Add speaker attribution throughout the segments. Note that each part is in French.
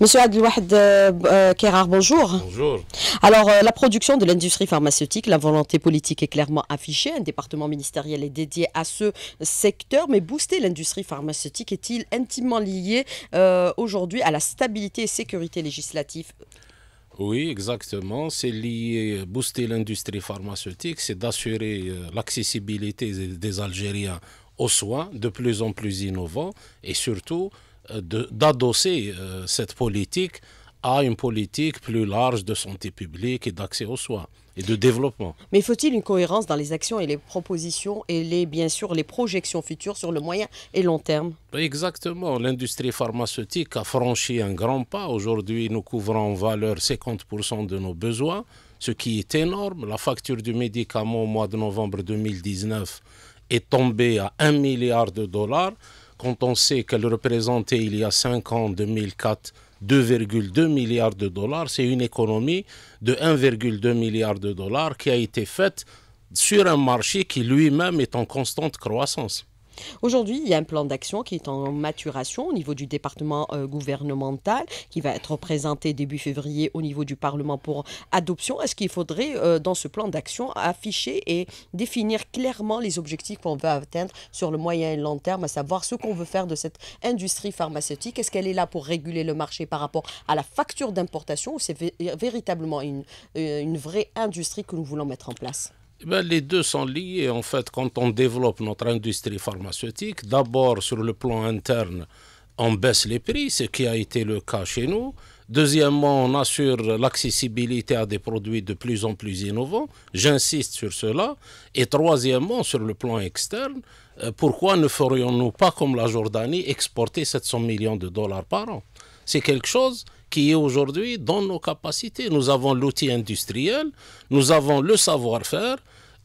Speaker 1: Monsieur Adlouahed euh, euh, bonjour. Bonjour. Alors, euh, la production de l'industrie pharmaceutique, la volonté politique est clairement affichée. Un département ministériel est dédié à ce secteur, mais booster l'industrie pharmaceutique est-il intimement lié aujourd'hui à la stabilité et sécurité législative
Speaker 2: oui, exactement. C'est lié, booster l'industrie pharmaceutique, c'est d'assurer l'accessibilité des Algériens aux soins de plus en plus innovants et surtout d'adosser euh, cette politique à une politique plus large de santé publique et d'accès aux soins et de développement.
Speaker 1: Mais faut-il une cohérence dans les actions et les propositions et les, bien sûr les projections futures sur le moyen et long terme
Speaker 2: Exactement. L'industrie pharmaceutique a franchi un grand pas. Aujourd'hui, nous couvrons en valeur 50% de nos besoins, ce qui est énorme. La facture du médicament au mois de novembre 2019 est tombée à 1 milliard de dollars quand on sait qu'elle représentait il y a 5 ans, 2004, 2,2 milliards de dollars, c'est une économie de 1,2 milliard de dollars qui a été faite sur un marché qui lui-même est en constante croissance.
Speaker 1: Aujourd'hui, il y a un plan d'action qui est en maturation au niveau du département euh, gouvernemental, qui va être présenté début février au niveau du Parlement pour adoption. Est-ce qu'il faudrait, euh, dans ce plan d'action, afficher et définir clairement les objectifs qu'on veut atteindre sur le moyen et long terme, à savoir ce qu'on veut faire de cette industrie pharmaceutique Est-ce qu'elle est là pour réguler le marché par rapport à la facture d'importation ou c'est véritablement euh, une vraie industrie que nous voulons mettre en place
Speaker 2: ben, les deux sont liés. En fait, quand on développe notre industrie pharmaceutique, d'abord sur le plan interne, on baisse les prix, ce qui a été le cas chez nous. Deuxièmement, on assure l'accessibilité à des produits de plus en plus innovants. J'insiste sur cela. Et troisièmement, sur le plan externe, euh, pourquoi ne ferions-nous pas comme la Jordanie exporter 700 millions de dollars par an C'est quelque chose qui est aujourd'hui dans nos capacités. Nous avons l'outil industriel, nous avons le savoir-faire.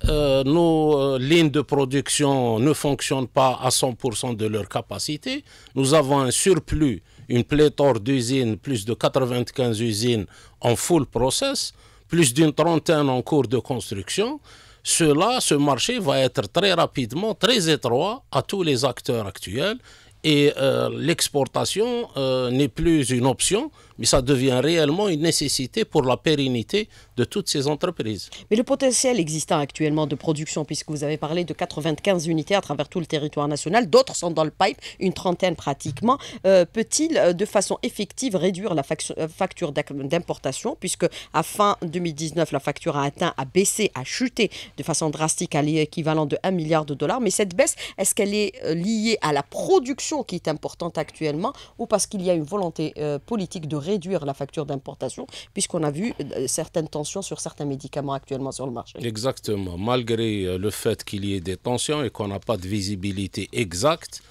Speaker 2: Euh, nos euh, lignes de production ne fonctionnent pas à 100% de leur capacité. Nous avons un surplus, une pléthore d'usines, plus de 95 usines en full process, plus d'une trentaine en cours de construction. Cela, ce marché va être très rapidement très étroit à tous les acteurs actuels et euh, l'exportation euh, n'est plus une option, mais ça devient réellement une nécessité pour la pérennité de toutes ces entreprises.
Speaker 1: Mais le potentiel existant actuellement de production, puisque vous avez parlé de 95 unités à travers tout le territoire national, d'autres sont dans le pipe, une trentaine pratiquement, euh, peut-il de façon effective réduire la facture d'importation, puisque à fin 2019, la facture a atteint, a baissé, a chuté de façon drastique à l'équivalent de 1 milliard de dollars, mais cette baisse, est-ce qu'elle est liée à la production qui est importante actuellement ou parce qu'il y a une volonté euh, politique de réduire la facture d'importation, puisqu'on a vu euh, certaines tensions sur certains médicaments
Speaker 2: actuellement sur le marché. Exactement. Malgré euh, le fait qu'il y ait des tensions et qu'on n'a pas de visibilité exacte,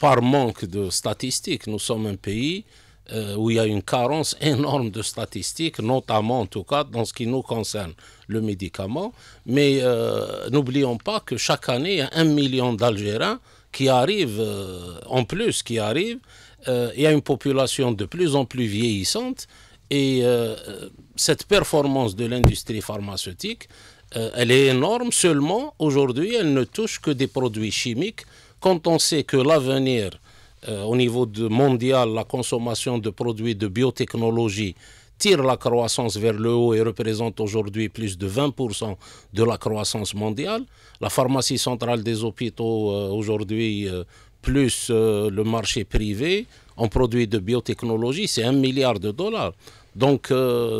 Speaker 2: par manque de statistiques, nous sommes un pays où il y a une carence énorme de statistiques, notamment en tout cas dans ce qui nous concerne, le médicament. Mais n'oublions pas que chaque année, il y a un million d'Algériens qui arrive, euh, en plus qui arrive, euh, il y a une population de plus en plus vieillissante et euh, cette performance de l'industrie pharmaceutique, elle est énorme, seulement aujourd'hui elle ne touche que des produits chimiques quand on sait que l'avenir au niveau mondial, la consommation de produits de biotechnologie tire la croissance vers le haut et représente aujourd'hui plus de 20% de la croissance mondiale. La pharmacie centrale des hôpitaux euh, aujourd'hui, euh, plus euh, le marché privé en produits de biotechnologie, c'est un milliard de dollars. Donc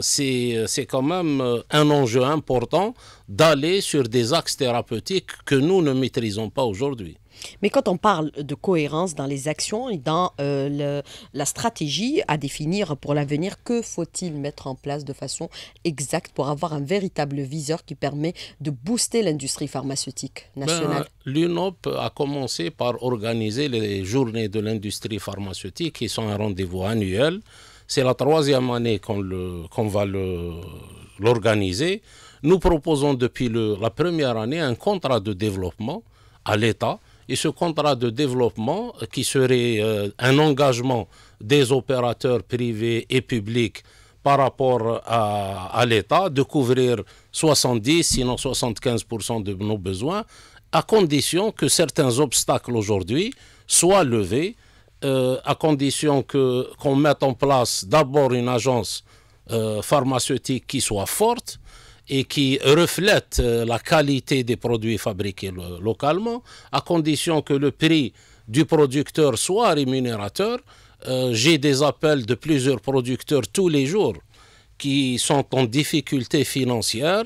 Speaker 2: c'est quand même un enjeu important d'aller sur des axes thérapeutiques que nous ne maîtrisons pas aujourd'hui.
Speaker 1: Mais quand on parle de cohérence dans les actions et dans euh, la stratégie à définir pour l'avenir, que faut-il mettre en place de façon exacte pour avoir un véritable viseur qui permet de booster l'industrie pharmaceutique ben, nationale
Speaker 2: L'UNOP a commencé par organiser les journées de l'industrie pharmaceutique qui sont un rendez-vous annuel. C'est la troisième année qu'on va l'organiser. Nous proposons depuis la première année un contrat de développement à l'État et ce contrat de développement, euh, qui serait euh, un engagement des opérateurs privés et publics par rapport à, l'État, de couvrir 70, sinon 75% de nos besoins, à condition que certains obstacles aujourd'hui soient levés, euh, à condition qu'on mette en place d'abord une agence pharmaceutique qui soit forte, et qui reflète euh, la qualité des produits fabriqués localement, à condition que le prix du producteur soit rémunérateur. Euh, j'ai des appels de plusieurs producteurs tous les jours qui sont en difficulté financière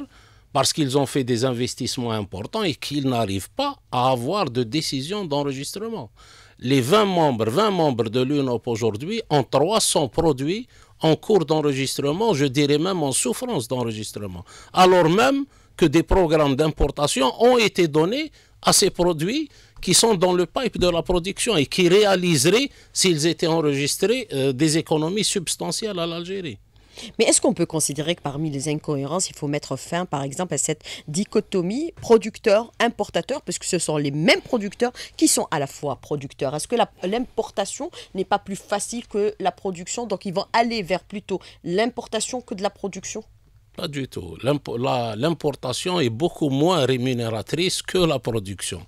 Speaker 2: parce qu'ils ont fait des investissements importants et qu'ils n'arrivent pas à avoir de décision d'enregistrement. Les 20 membres, 20 membres de l'UNOP aujourd'hui ont 300 produits en cours d'enregistrement, je dirais même en souffrance d'enregistrement, alors même que des programmes d'importation ont été donnés à ces produits qui sont dans le pipe de la production et qui réaliseraient, s'ils étaient enregistrés, euh, des économies substantielles à l'Algérie.
Speaker 1: Mais est-ce qu'on peut considérer que parmi les incohérences, il faut mettre fin, par exemple, à cette dichotomie producteur-importateur, puisque ce sont les mêmes producteurs qui sont à la fois producteurs Est-ce que l'importation n'est pas plus facile que la production Donc ils vont aller vers plutôt l'importation que de la production
Speaker 2: pas du tout. L'importation est beaucoup moins rémunératrice que la production.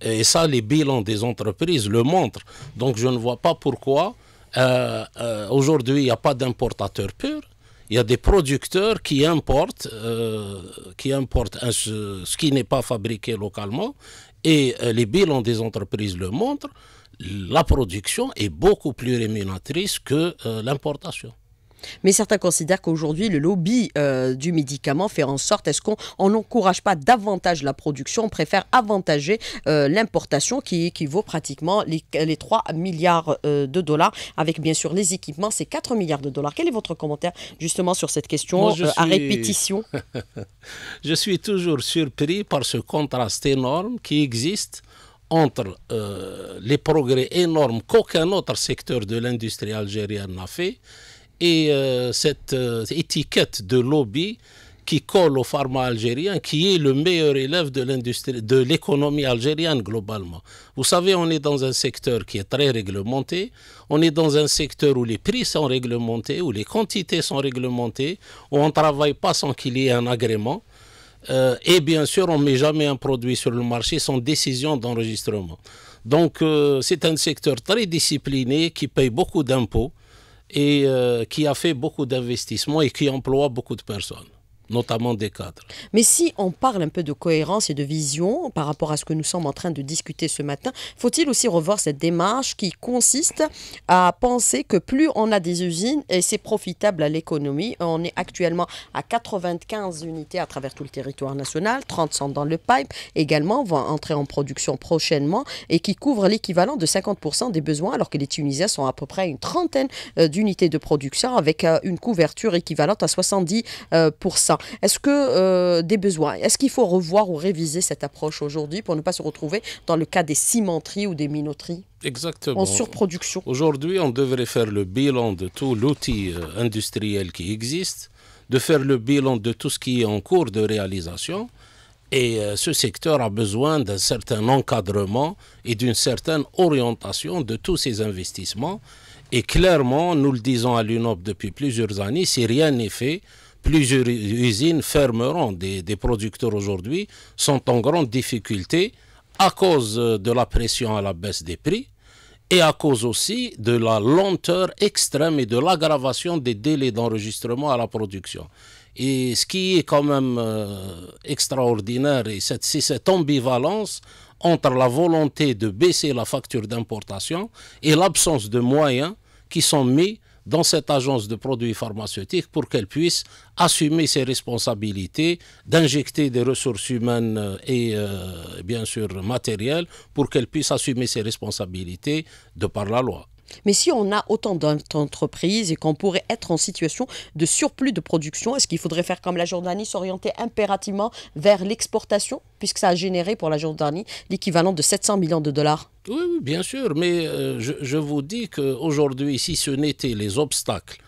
Speaker 2: Et ça, les bilans des entreprises le montrent. Donc je ne vois pas pourquoi euh, euh, aujourd'hui il n'y a pas d'importateur pur il y a des producteurs qui importent, euh, qui importent ce, qui n'est pas fabriqué localement et euh, les bilans des entreprises le montrent, la production est beaucoup plus rémunératrice que euh, l'importation.
Speaker 1: Mais certains considèrent qu'aujourd'hui, le lobby euh, du médicament fait en sorte, est-ce qu'on n'encourage pas davantage la production, on préfère avantager euh, l'importation qui équivaut pratiquement les, 3 milliards euh, de dollars, avec bien sûr les équipements, c'est 4 milliards de dollars. Quel est votre commentaire justement sur cette question à répétition
Speaker 2: Je suis toujours surpris par ce contraste énorme qui existe entre les progrès énormes qu'aucun autre secteur de l'industrie algérienne n'a fait et euh, euh, cette étiquette de lobby qui colle au pharma algérien, qui est le meilleur élève de l'industrie, de l'économie algérienne globalement. Vous savez, on est dans un secteur qui est très réglementé, on est dans un secteur où les prix sont réglementés, où les quantités sont réglementées, où on ne travaille pas sans qu'il y ait un agrément. Euh, et bien sûr, on ne met jamais un produit sur le marché sans décision d'enregistrement. Donc, c'est un secteur très discipliné qui paye beaucoup d'impôts et euh, qui a fait beaucoup d'investissements et qui emploie beaucoup de personnes notamment des cadres.
Speaker 1: Mais si on parle un peu de cohérence et de vision par rapport à ce que nous sommes en train de discuter ce matin, faut-il aussi revoir cette démarche qui consiste à penser que plus on a des usines et c'est profitable à l'économie, on est actuellement à 95 unités à travers tout le territoire national, 30 sont dans le pipe, également vont entrer en production prochainement et qui couvrent l'équivalent de 50% des besoins alors que les Tunisiens sont à peu près une trentaine euh, d'unités de production avec euh, une couverture équivalente à 70% est-ce que euh, des besoins, est-ce qu'il faut revoir ou réviser cette approche aujourd'hui pour ne pas se retrouver dans le cas des cimenteries ou des minoteries
Speaker 2: Exactement. En surproduction. Aujourd'hui, on devrait faire le bilan de tout l'outil euh, industriel qui existe, de faire le bilan de tout ce qui est en cours de réalisation. Et euh, ce secteur a besoin d'un certain encadrement et d'une certaine orientation de tous ces investissements. Et clairement, nous le disons à l'UNOP depuis plusieurs années, si rien n'est fait, plusieurs usines fermeront. Des, producteurs aujourd'hui sont en grande difficulté à cause de la pression à la baisse des prix et à cause aussi de la lenteur extrême et de l'aggravation des délais d'enregistrement à la production. Et ce qui est quand même euh, extraordinaire, c'est cette ambivalence entre la volonté de baisser la facture d'importation et l'absence de moyens qui sont mis dans cette agence de produits pharmaceutiques pour qu'elle puisse assumer ses responsabilités, d'injecter des ressources humaines euh, et euh, bien sûr matérielles pour qu'elle puisse assumer ses responsabilités de par la loi.
Speaker 1: Mais si on a autant d'entreprises et qu'on pourrait être en situation de surplus de production, est-ce qu'il faudrait faire comme la Jordanie, s'orienter impérativement vers l'exportation, puisque ça a généré pour la Jordanie l'équivalent de 700 millions de dollars
Speaker 2: Oui, bien sûr, mais euh, je, vous dis qu'aujourd'hui, si ce n'était les obstacles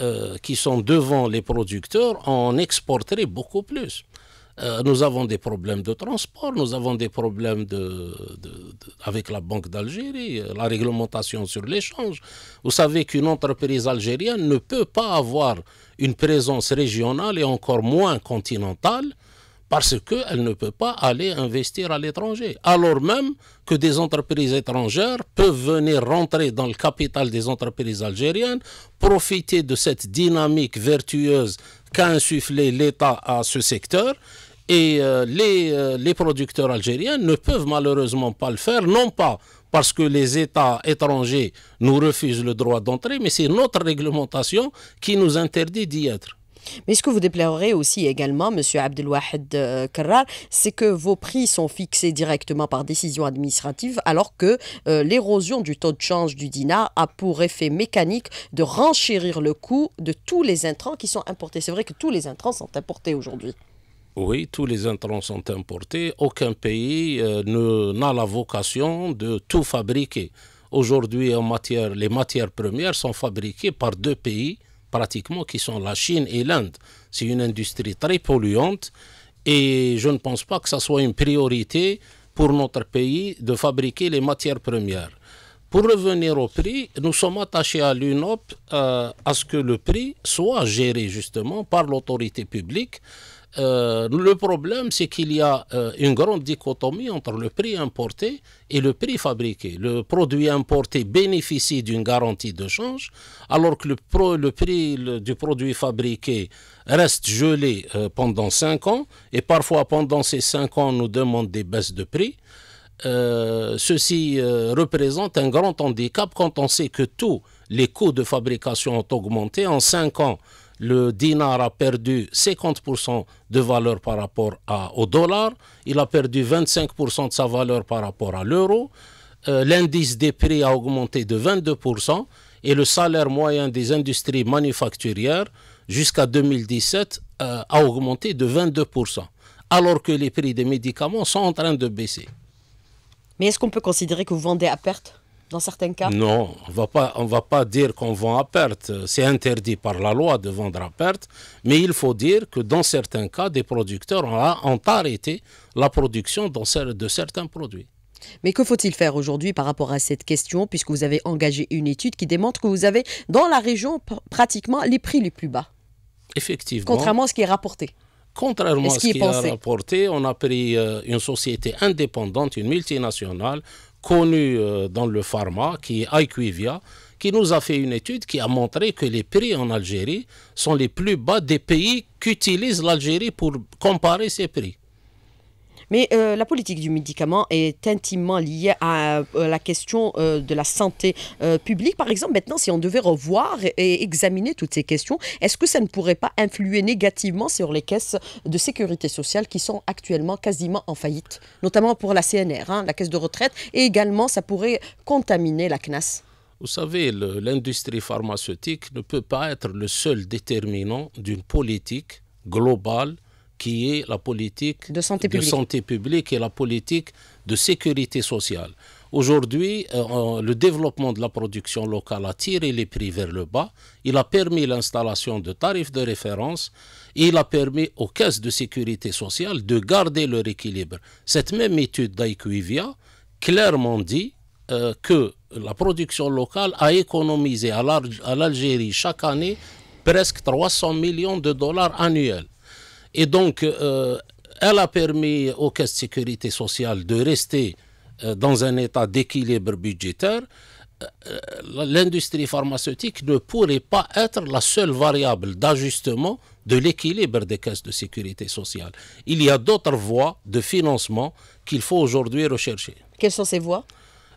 Speaker 2: euh, qui sont devant les producteurs, on exporterait beaucoup plus. Euh, nous avons des problèmes de transport, nous avons des problèmes de, avec la Banque d'Algérie, euh, la réglementation sur l'échange. Vous savez qu'une entreprise algérienne ne peut pas avoir une présence régionale et encore moins continentale parce qu'elle ne peut pas aller investir à l'étranger. Alors même que des entreprises étrangères peuvent venir rentrer dans le capital des entreprises algériennes, profiter de cette dynamique vertueuse qu'a insufflé l'État à ce secteur. Et euh, les, euh, les, producteurs algériens ne peuvent malheureusement pas le faire, non pas parce que les États étrangers nous refusent le droit d'entrée, mais c'est notre réglementation qui nous interdit d'y être.
Speaker 1: Mais ce que vous déplorerez aussi également, M. Abdelwahed euh, Karrar, c'est que vos prix sont fixés directement par décision administrative, alors que euh, l'érosion du taux de change du dinar a pour effet mécanique de renchérir le coût de tous les intrants qui sont importés. C'est vrai que tous les intrants sont importés aujourd'hui.
Speaker 2: Oui, tous les intrants sont importés. Aucun pays euh, n'a la vocation de tout fabriquer. Aujourd'hui, en matière, les matières premières sont fabriquées par deux pays pratiquement qui sont la Chine et l'Inde. C'est une industrie très polluante et je ne pense pas que ça soit une priorité pour notre pays de fabriquer les matières premières. Pour revenir au prix, nous sommes attachés à l'UNOP euh, à ce que le prix soit géré justement par l'autorité publique euh, le problème, c'est qu'il y a euh, une grande dichotomie entre le prix importé et le prix fabriqué. Le produit importé bénéficie d'une garantie de change, alors que le, prix du produit fabriqué reste gelé euh, pendant 5 ans, et parfois pendant ces 5 ans, on nous demande des baisses de prix. ceci représente un grand handicap quand on sait que tous les coûts de fabrication ont augmenté en 5 ans le dinar a perdu 50% de valeur par rapport au dollar, il a perdu 25% de sa valeur par rapport à l'euro, euh, l'indice des prix a augmenté de 22% et le salaire moyen des industries manufacturières jusqu'à 2017 euh, a augmenté de 22%, alors que les prix des médicaments sont en train de baisser. Mais est-ce
Speaker 1: qu'on peut considérer que vous vendez à perte dans certains cas
Speaker 2: Non, on ne va pas dire qu'on vend à perte. C'est interdit par la loi de vendre à perte, mais il faut dire que dans certains cas, des producteurs ont, arrêté la production de certains produits. Mais que
Speaker 1: faut-il faire aujourd'hui par rapport à cette question, puisque vous avez engagé une étude qui démontre que vous avez dans la région pratiquement les prix les plus bas
Speaker 2: Effectivement. Contrairement
Speaker 1: à ce qui est rapporté. Contrairement à ce qui est
Speaker 2: rapporté, on a pris euh, une société indépendante, une multinationale, connu euh, dans le pharma, qui est IQVIA, qui nous a fait une étude qui a montré que les prix en Algérie sont les plus bas des pays qu'utilise l'Algérie pour comparer ces prix. Mais euh, la politique
Speaker 1: du médicament est intimement liée à, euh, la question euh, de la santé publique. Par exemple, maintenant, si on devait revoir et examiner toutes ces questions, est-ce que ça ne pourrait pas influer négativement sur les caisses de sécurité sociale qui sont actuellement quasiment en faillite, notamment pour la CNR, hein, la caisse de retraite, et également ça pourrait contaminer la CNAS
Speaker 2: vous savez, l'industrie pharmaceutique ne peut pas être le seul déterminant d'une politique globale qui est la politique de santé publique, et la politique de sécurité sociale. Aujourd'hui, euh, le développement de la production locale a tiré les prix vers le bas. Il a permis l'installation de tarifs de référence. Et il a permis aux caisses de sécurité sociale de garder leur équilibre. Cette même étude d'Aïkuivia clairement dit euh, que la production locale a économisé à l'Algérie chaque année presque 300 millions de dollars annuels. Et donc, euh, elle a permis aux caisses de sécurité sociale de rester euh, dans un état d'équilibre budgétaire. Euh, l'industrie pharmaceutique ne pourrait pas être la seule variable d'ajustement de l'équilibre des caisses de sécurité sociale. Il y a d'autres voies de financement qu'il faut aujourd'hui rechercher. Quelles sont ces voies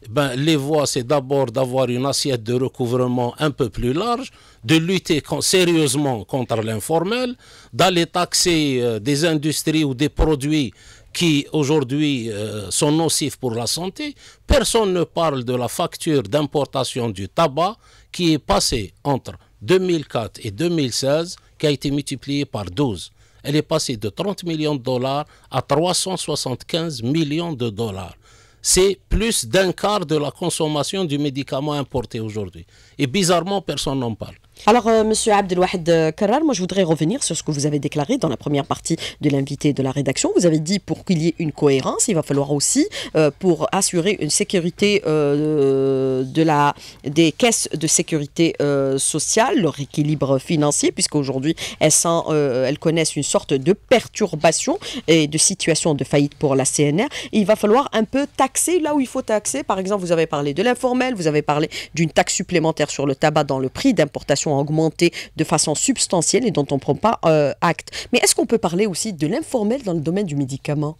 Speaker 2: ben, les voies, c'est d'abord d'avoir une assiette de recouvrement un peu plus large, de lutter sérieusement contre l'informel, d'aller taxer euh, des industries ou des produits qui aujourd'hui euh, sont nocifs pour la santé. Personne ne parle de la facture d'importation du tabac qui est passée entre 2004 et 2016, qui a été multipliée par 12. Elle est passée de 30 millions de dollars à 375 millions de dollars c'est plus d'un quart de la consommation du médicament importé aujourd'hui. Et bizarrement, personne n'en parle.
Speaker 1: Alors, euh, Monsieur Abdelwahid euh, Karal, moi je voudrais revenir sur ce que vous avez déclaré dans la première partie de l'invité de la rédaction. Vous avez dit pour qu'il y ait une cohérence, il va falloir aussi, euh, pour assurer une sécurité euh, de la, des caisses de sécurité sociale, leur équilibre financier, puisque aujourd'hui elles, sont, elles connaissent une sorte de perturbation et de situation de faillite pour la CNR. il va falloir un peu taxer là où il faut taxer. Par exemple, vous avez parlé de l'informel, vous avez parlé d'une taxe supplémentaire sur le tabac dans le prix d'importation augmenté de façon substantielle et dont on ne prend pas euh, acte. Mais est-ce qu'on peut parler aussi de l'informel dans le domaine du médicament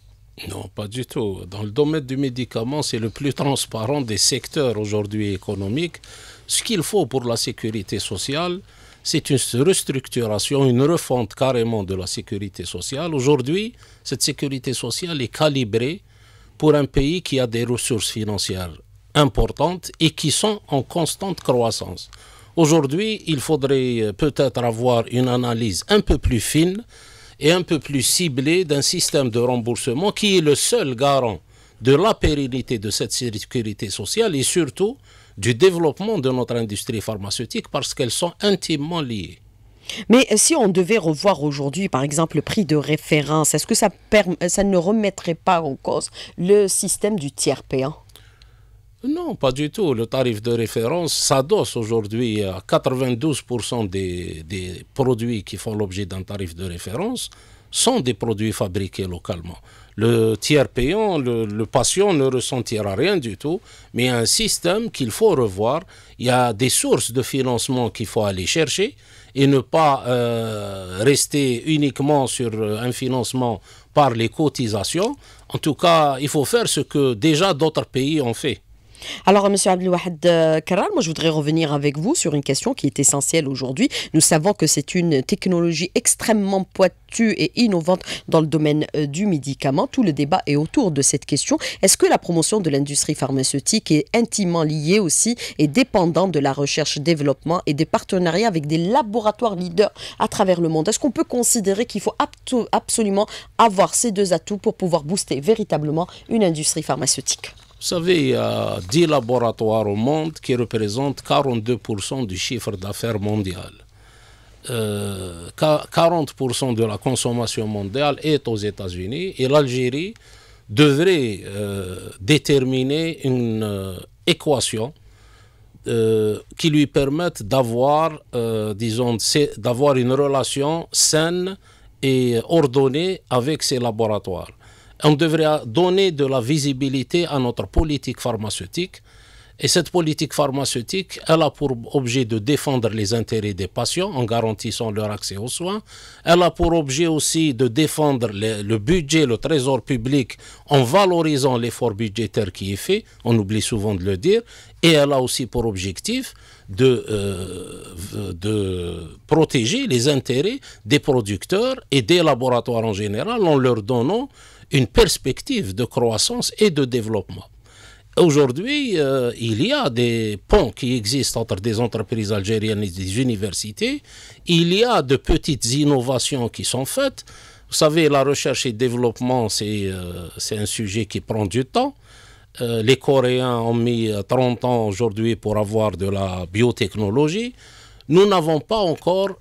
Speaker 2: non, pas du tout. Dans le domaine du médicament, c'est le plus transparent des secteurs aujourd'hui économiques. Ce qu'il faut pour la sécurité sociale, c'est une restructuration, une refonte carrément de la sécurité sociale. Aujourd'hui, cette sécurité sociale est calibrée pour un pays qui a des ressources financières importantes et qui sont en constante croissance. Aujourd'hui, il faudrait euh, peut-être avoir une analyse un peu plus fine et un peu plus ciblée d'un système de remboursement qui est le seul garant de la pérennité de cette sécurité sociale et surtout du développement de notre industrie pharmaceutique parce qu'elles sont intimement liées.
Speaker 1: Mais si on devait revoir aujourd'hui, par exemple, le prix de référence, est-ce que ça, ça ne remettrait pas en cause le système du tiers payant
Speaker 2: non, pas du tout. Le tarif de référence s'adosse aujourd'hui à 92% des, produits qui font l'objet d'un tarif de référence sont des produits fabriqués localement. Le tiers payant, le, patient ne ressentira rien du tout, mais un système qu'il faut revoir. Il y a des sources de financement qu'il faut aller chercher et ne pas euh, rester uniquement sur euh, un financement par les cotisations. En tout cas, il faut faire ce que déjà d'autres pays ont fait.
Speaker 1: Alors, Monsieur Abdelwahid euh, Karal, moi, je voudrais revenir avec vous sur une question qui est essentielle aujourd'hui. Nous savons que c'est une technologie extrêmement poitue et innovante dans le domaine euh, du médicament. Tout le débat est autour de cette question. Est-ce que la promotion de l'industrie pharmaceutique est intimement liée aussi et dépendante de la recherche, développement et des partenariats avec des laboratoires leaders à travers le monde Est-ce qu'on peut considérer qu'il faut absolument avoir ces deux atouts pour pouvoir booster véritablement une industrie pharmaceutique
Speaker 2: vous savez, il y a 10 laboratoires au monde qui représentent 42% du chiffre d'affaires mondial. 40% euh, de la consommation mondiale est aux États-Unis et l'Algérie devrait euh, déterminer une euh, équation qui lui permette d'avoir, disons, d'avoir une relation saine et ordonnée avec ses laboratoires. On devrait donner de la visibilité à notre politique pharmaceutique. Et cette politique pharmaceutique, elle a pour objet de défendre les intérêts des patients en garantissant leur accès aux soins. Elle a pour objet aussi de défendre le budget, le trésor public en valorisant l'effort budgétaire qui est fait. On oublie souvent de le dire. Et elle a aussi pour objectif de, euh, de protéger les intérêts des producteurs et des laboratoires en général en leur donnant une perspective de croissance et de développement. Aujourd'hui, euh, il y a des ponts qui existent entre des entreprises algériennes et des universités. Il y a de petites innovations qui sont faites. Vous savez, la recherche et le développement, c'est euh, c'est un sujet qui prend du temps. Euh, les Coréens ont mis 30 ans aujourd'hui pour avoir de la biotechnologie. Nous n'avons pas encore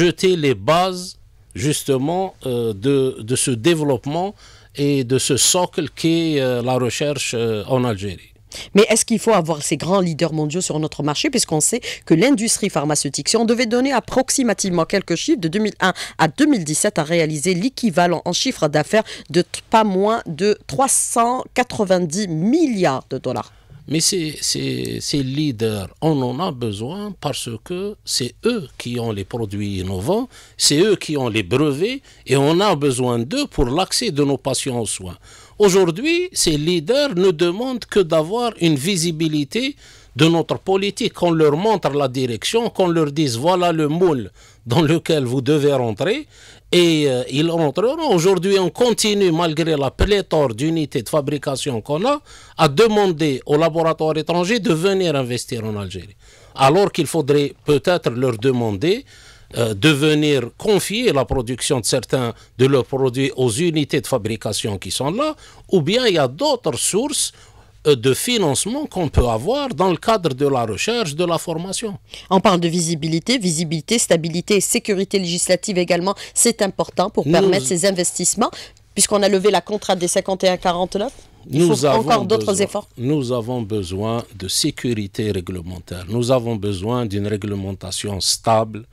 Speaker 2: jeté les bases justement de, de, ce développement et de ce socle qu'est euh, la recherche euh, en Algérie. Mais
Speaker 1: est-ce qu'il faut avoir ces grands leaders mondiaux sur notre marché puisqu'on sait que l'industrie pharmaceutique, si on devait donner approximativement quelques chiffres, de 2001 à 2017 a réalisé l'équivalent en chiffre d'affaires de pas moins de 390 milliards de dollars
Speaker 2: mais ces, leaders, on en a besoin parce que c'est eux qui ont les produits innovants, c'est eux qui ont les brevets, et on a besoin d'eux pour l'accès de nos patients aux soins. Aujourd'hui, ces leaders ne demandent que d'avoir une visibilité de notre politique, qu'on leur montre la direction, qu'on leur dise voilà le moule dans lequel vous devez rentrer et euh, ils rentreront. Aujourd'hui, on continue, malgré la pléthore d'unités de fabrication qu'on a, à demander aux laboratoires étrangers de venir investir en Algérie. Alors qu'il faudrait peut-être leur demander euh, de venir confier la production de certains de leurs produits aux unités de fabrication qui sont là, ou bien il y a d'autres sources euh, de financement qu'on peut avoir dans le cadre de la recherche, de la formation. On parle de visibilité,
Speaker 1: visibilité, stabilité et sécurité législative également. C'est important pour permettre ces investissements, puisqu'on a levé la contrainte des 51-49 il nous faut encore d'autres efforts.
Speaker 2: Nous avons besoin de sécurité réglementaire. Nous avons besoin d'une réglementation stable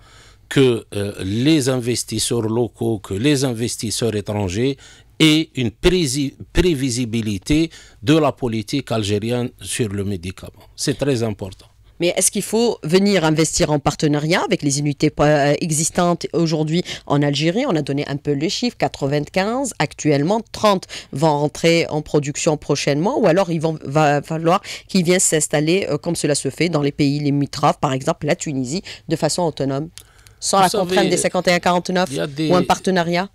Speaker 2: que euh, les investisseurs locaux, que les investisseurs étrangers et une prévisibilité de la politique algérienne sur le médicament. C'est très important.
Speaker 1: Mais est-ce qu'il faut venir investir en partenariat avec les unités euh, existantes aujourd'hui en Algérie On a donné un peu les chiffres, 95 actuellement, 30 vont rentrer en production prochainement, ou alors il va falloir qu'ils viennent s'installer, euh, comme cela se fait dans les pays limitrophes, par exemple la Tunisie, de façon autonome,
Speaker 2: sans la contrainte des
Speaker 1: 51-49 ou un partenariat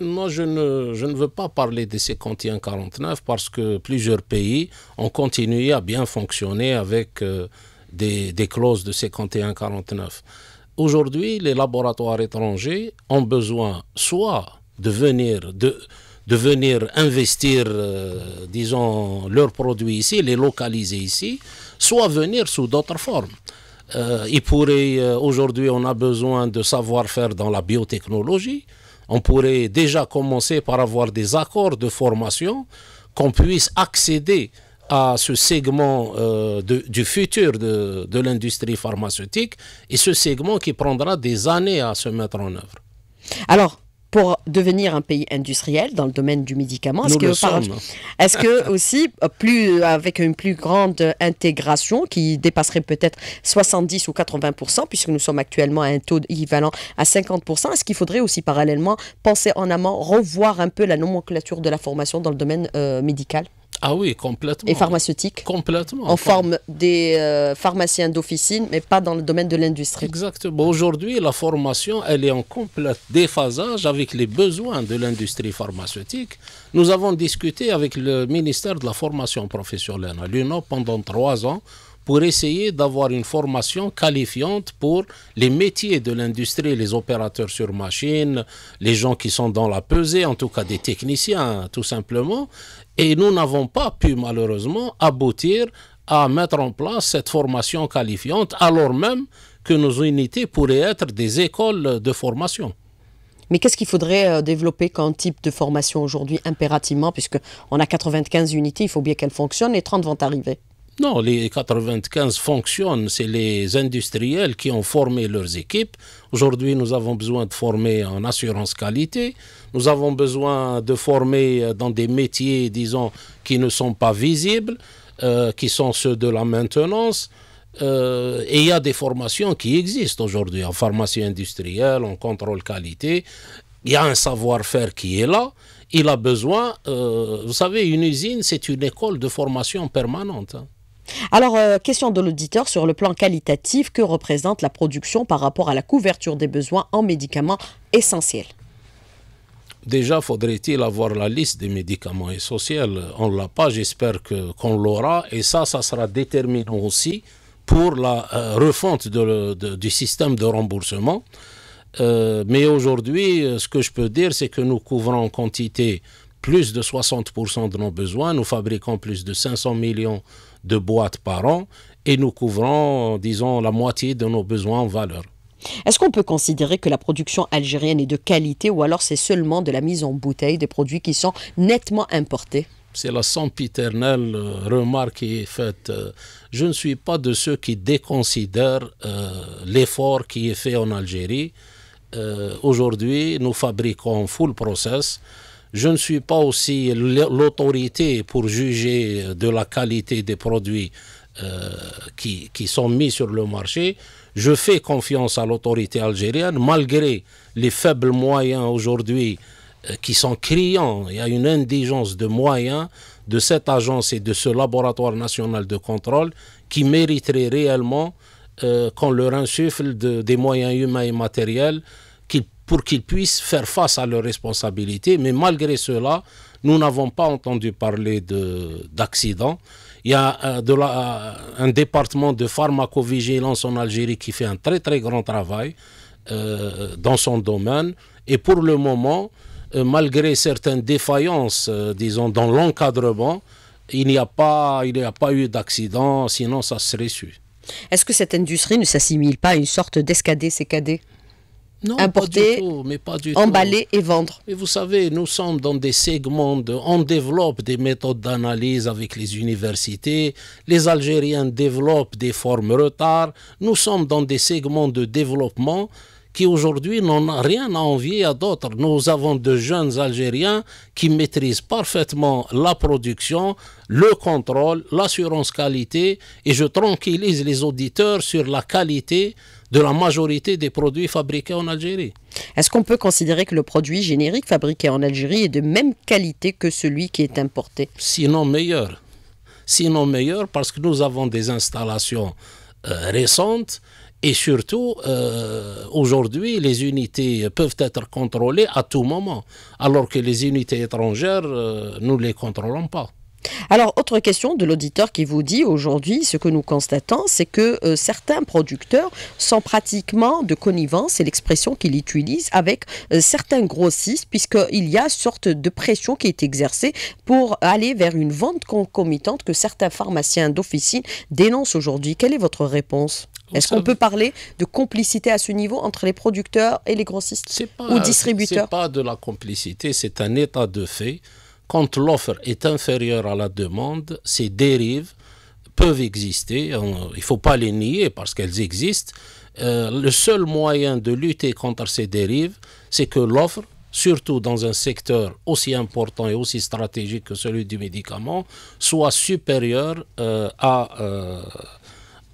Speaker 2: moi, je ne, je ne veux pas parler de 51-49 parce que plusieurs pays ont continué à bien fonctionner avec euh, des, des, clauses de 51-49. Aujourd'hui, les laboratoires étrangers ont besoin soit de venir, de, investir, euh, disons, leurs produits ici, les localiser ici, soit venir sous d'autres formes. Euh, aujourd'hui, on a besoin de savoir-faire dans la biotechnologie. On pourrait déjà commencer par avoir des accords de formation qu'on puisse accéder à ce segment euh, du futur de, l'industrie pharmaceutique et ce segment qui prendra des années à se mettre en œuvre. Alors, pour devenir un pays
Speaker 1: industriel dans le domaine du médicament Est-ce que, aussi, euh, plus, euh, avec une plus grande intégration qui dépasserait peut-être 70 ou 80 puisque nous sommes actuellement à un taux équivalent à 50 est-ce qu'il faudrait aussi parallèlement penser en amont, revoir un peu la nomenclature de la formation dans le domaine euh, médical
Speaker 2: ah oui, complètement. Et
Speaker 1: pharmaceutique. Complètement. en forme des euh, pharmaciens d'officine, mais pas dans le domaine de l'industrie. Exactement.
Speaker 2: Aujourd'hui, la formation, elle est en complet déphasage avec les besoins de l'industrie pharmaceutique. Nous avons discuté avec le ministère de la formation professionnelle, l'UNO, pendant trois ans pour essayer d'avoir une formation qualifiante pour les métiers de l'industrie, les opérateurs sur machine, les gens qui sont dans la pesée, en tout cas des techniciens tout simplement. Et nous n'avons pas pu malheureusement aboutir à mettre en place cette formation qualifiante alors même que nos unités pourraient être des écoles de formation.
Speaker 1: Mais qu'est-ce qu'il faudrait euh, développer comme type de formation aujourd'hui impérativement, puisque on a 95 unités, il faut bien qu'elles fonctionnent et 30 vont arriver
Speaker 2: non, les 95 fonctionnent, c'est les industriels qui ont formé leurs équipes. Aujourd'hui, nous avons besoin de former en assurance qualité, nous avons besoin de former euh, dans des métiers, disons, qui ne sont pas visibles, euh, qui sont ceux de la maintenance. Euh, et il y a des formations qui existent aujourd'hui en pharmacie industrielle, en contrôle qualité. Il y a un savoir-faire qui est là. Il a besoin, vous savez, une usine, c'est une école de formation permanente. Hein.
Speaker 1: Alors, euh, question de l'auditeur sur le plan qualitatif, que représente la production par rapport à la couverture des besoins en médicaments essentiels
Speaker 2: Déjà, faudrait-il avoir la liste des médicaments essentiels. On ne l'a pas, j'espère qu'on l'aura. Et ça, ça sera déterminant aussi pour la euh, refonte du système de remboursement. Euh, mais aujourd'hui, ce que je peux dire, c'est que nous couvrons en quantité plus de 60% de nos besoins. Nous fabriquons plus de 500 millions de de boîtes par an et nous couvrons, disons, la moitié de nos besoins en valeur.
Speaker 1: Est-ce qu'on peut considérer que la production algérienne est de qualité ou alors c'est seulement de la mise en bouteille des produits qui sont nettement importés
Speaker 2: c'est la sempiternelle euh, remarque qui est faite. Euh, je ne suis pas de ceux qui déconsidèrent euh, l'effort qui est fait en Algérie. Aujourd'hui, nous fabriquons full process je ne suis pas aussi l'autorité pour juger de la qualité des produits euh, qui, sont mis sur le marché. Je fais confiance à l'autorité algérienne malgré les faibles moyens aujourd'hui euh, qui sont criants. Il y a une indigence de moyens de cette agence et de ce laboratoire national de contrôle qui mériterait réellement euh, qu'on leur insuffle des moyens humains et matériels qu'ils pour qu'ils puissent faire face à leurs responsabilités. Mais malgré cela, nous n'avons pas entendu parler d'accident. Il y a euh, euh, un département de pharmacovigilance en Algérie qui fait un très très grand travail euh, dans son domaine. Et pour le moment, malgré certaines défaillances, disons, dans l'encadrement, il n'y a, pas, a pas eu d'accident, sinon ça serait su. Est-ce que cette industrie ne s'assimile pas à une sorte d'escadé-sécadé non, mais pas du emballer et vendre. Mais vous savez, nous sommes dans des segments, de, on développe des méthodes d'analyse avec les universités, les Algériens développent des formes retard, nous sommes dans des segments de développement qui aujourd'hui n'ont rien à envier à d'autres. Nous avons de jeunes Algériens qui maîtrisent parfaitement la production, le contrôle, l'assurance qualité, et je tranquillise les auditeurs sur la qualité de la majorité des produits fabriqués en Algérie.
Speaker 1: Est-ce qu'on peut considérer que le produit générique fabriqué en Algérie est de
Speaker 2: même qualité que celui qui est importé Sinon meilleur. Sinon meilleur parce que nous avons des installations euh, récentes et surtout, euh, aujourd'hui, les unités peuvent être contrôlées à tout moment, alors que les unités étrangères, euh, nous ne les contrôlons pas. Alors, autre question de l'auditeur qui vous dit
Speaker 1: aujourd'hui, ce que nous constatons, c'est que euh, certains producteurs sont pratiquement de connivence, c'est l'expression qu'il utilise, avec euh, certains grossistes, puisqu'il y a une sorte de pression qui est exercée pour aller vers une vente concomitante que certains pharmaciens d'officine dénoncent aujourd'hui. Quelle est votre réponse est-ce qu'on peut parler de complicité à ce niveau entre les producteurs et les grossistes ou distributeurs C'est
Speaker 2: pas de la complicité, c'est un état de fait quand l'offre est inférieure à la demande, ces dérives peuvent exister. il ne faut pas les nier parce qu'elles existent. Euh, le seul moyen de lutter contre ces dérives, c'est que l'offre, surtout dans un secteur aussi important et aussi stratégique que celui du médicament, soit supérieure euh, à, euh,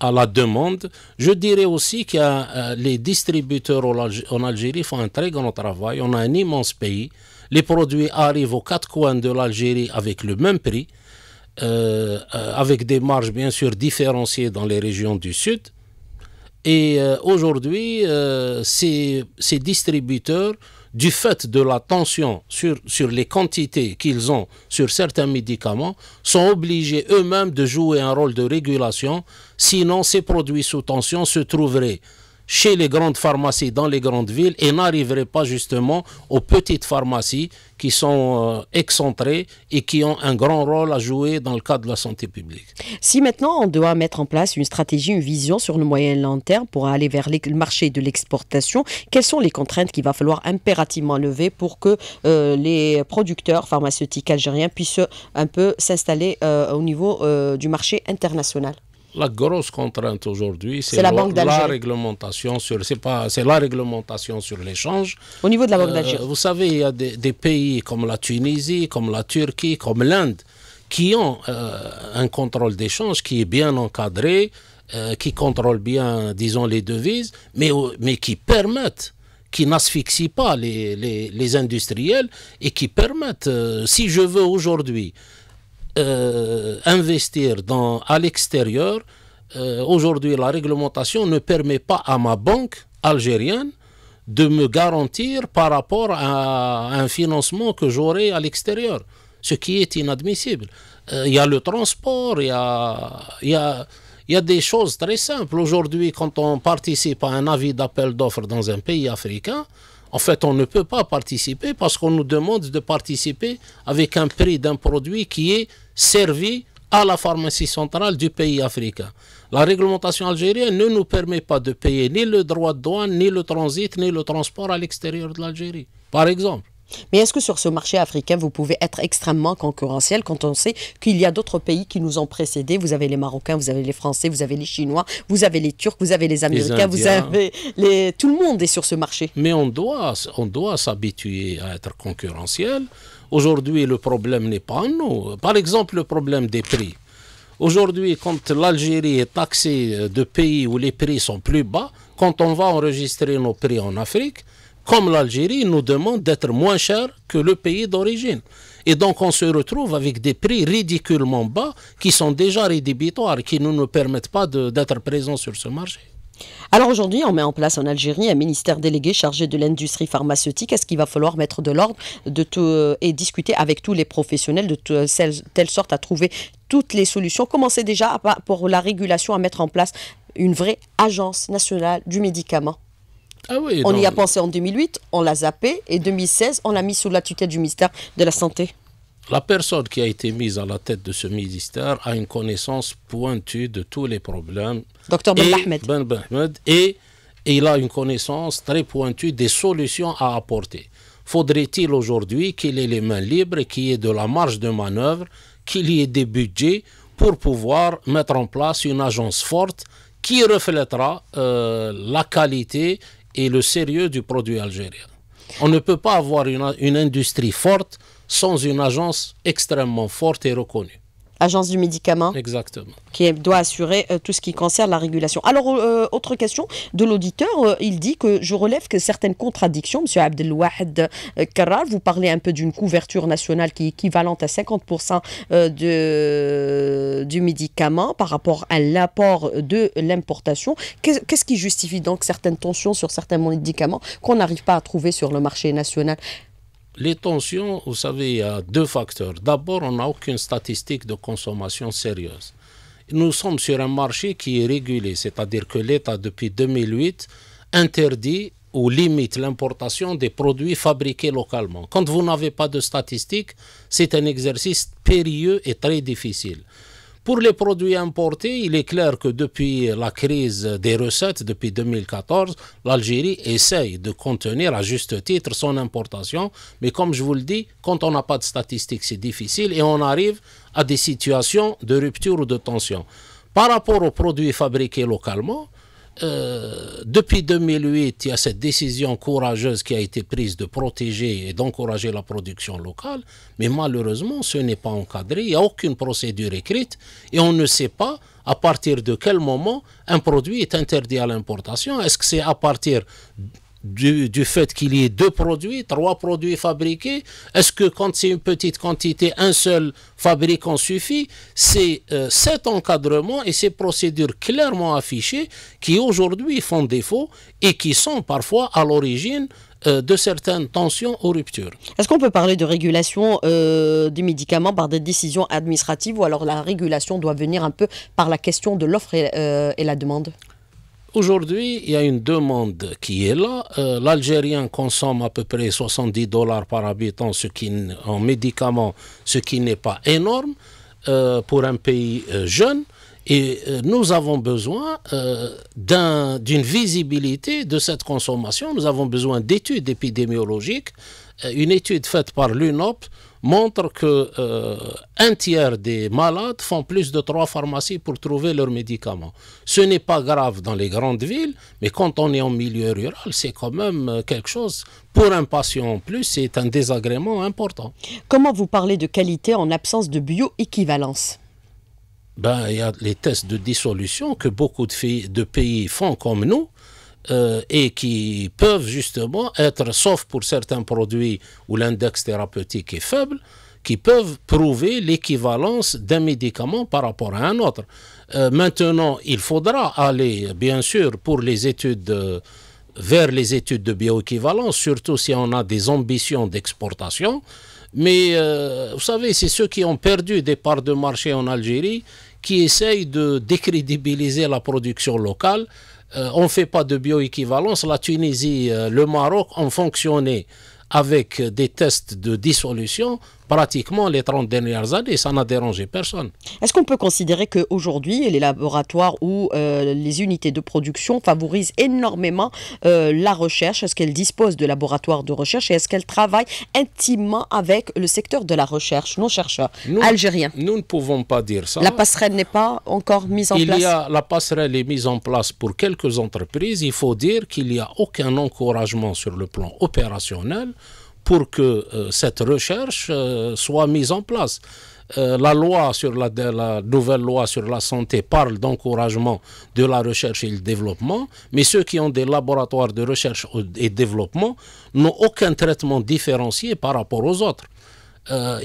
Speaker 2: à la demande. Je dirais aussi que les distributeurs en Algérie font un très grand travail. On a un immense pays les produits arrivent aux quatre coins de l'Algérie avec le même prix, euh, euh, avec des marges bien sûr différenciées dans les régions du sud. Et euh, aujourd'hui, ces, distributeurs, du fait de la tension sur, sur les quantités qu'ils ont sur certains médicaments, sont obligés eux-mêmes de jouer un rôle de régulation, sinon ces produits sous tension se trouveraient chez les grandes pharmacies dans les grandes villes et n'arriverait pas justement aux petites pharmacies qui sont euh, excentrées et qui ont un grand rôle à jouer dans le cadre de la santé publique.
Speaker 1: Si maintenant on doit mettre en place une stratégie, une vision sur le moyen et long terme pour aller vers le marché de l'exportation, quelles sont les contraintes qu'il va falloir impérativement lever pour que euh, les producteurs pharmaceutiques algériens puissent un peu s'installer euh, au niveau du marché international
Speaker 2: la grosse contrainte aujourd'hui, c'est la, réglementation sur c'est pas c'est la réglementation sur l'échange. Au niveau de la Banque euh, d'Algérie. vous savez, il y a des, pays comme la Tunisie, comme la Turquie, comme l'Inde qui ont euh, un contrôle d'échange qui est bien encadré, euh, qui contrôle bien, disons, les devises, mais, mais qui permettent qui n'asphyxient pas les, les, industriels et qui permettent, si je veux aujourd'hui, euh, investir à l'extérieur, euh, aujourd'hui la réglementation ne permet pas à ma banque algérienne de me garantir par rapport à un financement que j'aurai à l'extérieur, ce qui est inadmissible. Euh, il y a le transport, il y a des choses très simples. Aujourd'hui, quand on participe à un avis d'appel d'offres dans un pays africain, en fait, on ne peut pas participer parce qu'on nous demande de participer avec un prix d'un produit qui est servi à la pharmacie centrale du pays africain. La réglementation algérienne ne nous permet pas de payer ni le droit de douane, ni le transit, ni le transport à l'extérieur de l'Algérie, par exemple. Mais est-ce que sur ce marché africain,
Speaker 1: vous pouvez être extrêmement concurrentiel quand on sait qu'il y a d'autres pays qui nous ont précédés Vous avez les Marocains, vous avez les Français, vous avez les Chinois, vous avez les Turcs, vous avez les Américains, vous avez
Speaker 2: tout le monde est sur ce marché. Mais on doit, on doit s'habituer à être concurrentiel. Aujourd'hui, le problème n'est pas nous. Par exemple, le problème des prix. Aujourd'hui, quand l'Algérie est taxée de pays où les prix sont plus bas, quand on va enregistrer nos prix en Afrique, comme l'Algérie, nous demande d'être moins cher que le pays d'origine. Et donc on se retrouve avec des prix ridiculement bas qui sont déjà rédhibitoires, qui ne nous permettent pas d'être présents sur ce marché. Alors aujourd'hui, on met en place en Algérie
Speaker 1: un ministère délégué chargé de l'industrie pharmaceutique. Est-ce qu'il va falloir mettre de l'ordre de euh, et discuter avec tous les professionnels de euh, telle sorte à trouver toutes les solutions Commencer déjà ah bah, pour la régulation à mettre en place une vraie agence nationale du médicament ah on y a pensé en 2008, on l'a zappé, et 2016, on l'a mis sous la tutelle du ministère de la
Speaker 2: Santé. La personne qui a été mise à la tête de ce ministère a une connaissance pointue de tous les problèmes. Docteur Ben Ahmed. Ben, et, il a une connaissance très pointue des solutions à apporter. Faudrait-il aujourd'hui qu'il ait les mains libres, qu'il y ait de la marge de manœuvre, qu'il y ait des budgets pour pouvoir mettre en place une agence forte qui reflètera euh, la qualité et le sérieux du produit algérien. On ne peut pas avoir une, une industrie forte sans une agence extrêmement forte et reconnue agence du médicament. Exactement. Qui
Speaker 1: doit assurer euh, tout ce qui concerne la régulation. Alors, euh, autre question de l'auditeur. Euh, il dit que je relève que certaines contradictions, M. Abdelwahed Karal, vous parlez un peu d'une couverture nationale qui est équivalente à 50% de, du médicament par rapport à l'apport de l'importation. Qu'est-ce qui justifie donc certaines tensions sur certains médicaments qu'on n'arrive pas à trouver sur le marché national
Speaker 2: les tensions, vous savez, il y a deux facteurs. D'abord, on n'a aucune statistique de consommation sérieuse. Nous sommes sur un marché qui est régulé, c'est-à-dire que l'État, depuis 2008, interdit ou limite l'importation des produits fabriqués localement. Quand vous n'avez pas de statistiques, c'est un exercice périlleux et très difficile. Pour les produits importés, il est clair que depuis la crise des recettes, depuis 2014, l'Algérie essaye de contenir à juste titre son importation. Mais comme je vous le dis, quand on n'a pas de statistiques, c'est difficile et on arrive à des situations de rupture ou de tension. Par rapport aux produits fabriqués localement, euh, depuis 2008, il y a cette décision courageuse qui a été prise de protéger et d'encourager la production locale, mais malheureusement, ce n'est pas encadré, il n'y a aucune procédure écrite et on ne sait pas à partir de quel moment un produit est interdit à l'importation. Est-ce que c'est à partir du, fait qu'il y ait deux produits, trois produits fabriqués Est-ce que quand c'est une petite quantité, un seul fabricant suffit C'est euh, cet encadrement et ces procédures clairement affichées qui aujourd'hui font défaut et qui sont parfois à l'origine euh, de certaines tensions ou ruptures. Est-ce qu'on peut parler de régulation
Speaker 1: du euh, des médicaments par des décisions administratives ou alors la régulation doit venir un peu par la question de l'offre et la demande
Speaker 2: Aujourd'hui, il y a une demande qui est là. Euh, L'Algérien consomme à peu près 70 dollars par habitant ce qui, en médicaments, ce qui n'est pas énorme euh, pour un pays euh, jeune. Et nous avons besoin d'une visibilité de cette consommation. Nous avons besoin d'études épidémiologiques. une étude faite par l'UNOP montre que euh, un tiers des malades font plus de trois pharmacies pour trouver leurs médicaments. Ce n'est pas grave dans les grandes villes, mais quand on est en milieu rural, c'est quand même euh, quelque chose. Pour un patient en plus, c'est un désagrément important. Comment vous parlez de qualité en absence de bioéquivalence ben, il y a les tests de dissolution que beaucoup de pays font comme nous euh, et qui peuvent justement être, sauf pour certains produits où l'index thérapeutique est faible, qui peuvent prouver l'équivalence d'un médicament par rapport à un autre. Euh, maintenant, il faudra aller, bien sûr, pour les études, euh, vers les études de bioéquivalence, surtout si on a des ambitions d'exportation. Mais vous savez, c'est ceux qui ont perdu des parts de marché en Algérie qui essayent de décrédibiliser la production locale euh, on ne fait pas de bioéquivalence. La Tunisie, euh, le Maroc ont fonctionné avec des tests de dissolution pratiquement les 30 dernières années. Ça n'a dérangé personne. Est-ce qu'on peut considérer qu'aujourd'hui,
Speaker 1: les laboratoires ou euh, les unités de production favorisent énormément euh, la recherche Est-ce qu'elles disposent de laboratoires de recherche et est-ce qu'elles travaillent intimement avec le secteur de la recherche, nos chercheurs algériens Nous ne pouvons pas dire ça. La passerelle n'est pas encore mise en place.
Speaker 2: la passerelle est mise en place pour quelques entreprises. Il faut dire qu'il n'y a aucun encouragement sur le plan opérationnel pour que euh, cette recherche euh, soit mise en place. Euh, la loi sur la, nouvelle loi sur la santé parle d'encouragement de la recherche et le développement, mais ceux qui ont des laboratoires de recherche et développement n'ont aucun traitement différencié par rapport aux autres.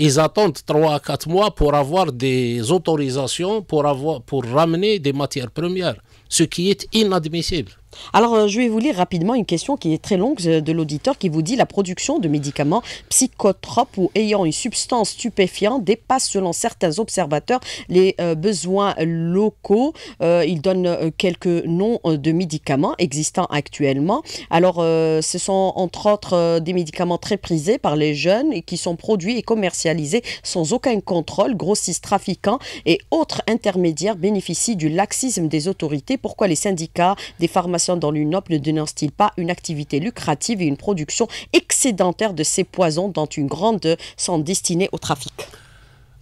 Speaker 2: ils attendent 3 à 4 mois pour avoir des autorisations, pour, avoir, pour ramener des matières premières, ce qui est inadmissible. Alors, euh, je vais vous lire rapidement une
Speaker 1: question qui est très longue euh, de l'auditeur qui vous dit la production de médicaments psychotropes ou ayant une substance stupéfiante dépasse, selon certains observateurs, les euh, besoins locaux. il donne quelques noms de médicaments existants actuellement. Alors, ce sont entre autres des médicaments très prisés par les jeunes et qui sont produits et commercialisés sans aucun contrôle. grossissent trafiquants et autres intermédiaires bénéficient du laxisme des autorités. Pourquoi les syndicats des pharmaciens dans l'UNOP ne dénonce-t-il pas une activité lucrative et une production excédentaire de ces poisons dont une grande sont destinées au trafic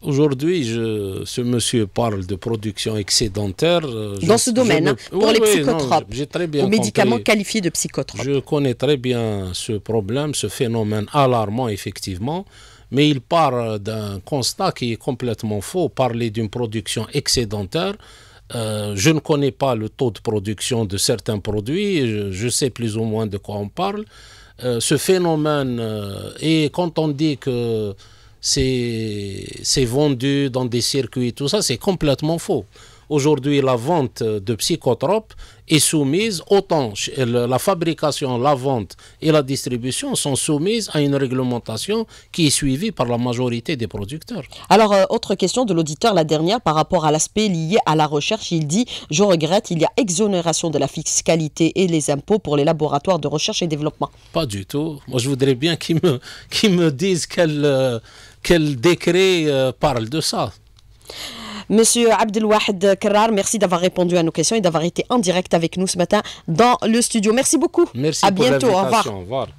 Speaker 2: Aujourd'hui, ce monsieur parle de production excédentaire. Euh, dans ce domaine, hein, pour les psychotropes, les médicaments qualifiés de psychotropes. Je connais très bien ce problème, ce phénomène alarmant, effectivement, mais il part d'un constat qui est complètement faux. Parler d'une production excédentaire, euh, je ne connais pas le taux de production de certains produits, je, sais plus ou moins de quoi on parle. Euh, ce phénomène, euh, et quand on dit que c'est vendu dans des circuits, tout ça, c'est complètement faux. Aujourd'hui, la vente de psychotropes est soumise, autant la fabrication, la vente et la distribution sont soumises à une réglementation qui est suivie par la majorité des producteurs. Alors, euh, autre question de l'auditeur, la dernière, par rapport à l'aspect lié à la recherche.
Speaker 1: Il dit, je regrette, il y a exonération de la fiscalité et les impôts pour les laboratoires de
Speaker 2: recherche et développement. Pas du tout. Moi, je voudrais bien qu'ils me, qu me disent quel, euh, quel décret euh, parle de ça.
Speaker 1: Monsieur Abdelwahed Kerrar, merci d'avoir répondu à nos questions et d'avoir été en direct avec nous ce matin dans le studio. Merci beaucoup. Merci à bientôt. Au
Speaker 2: revoir.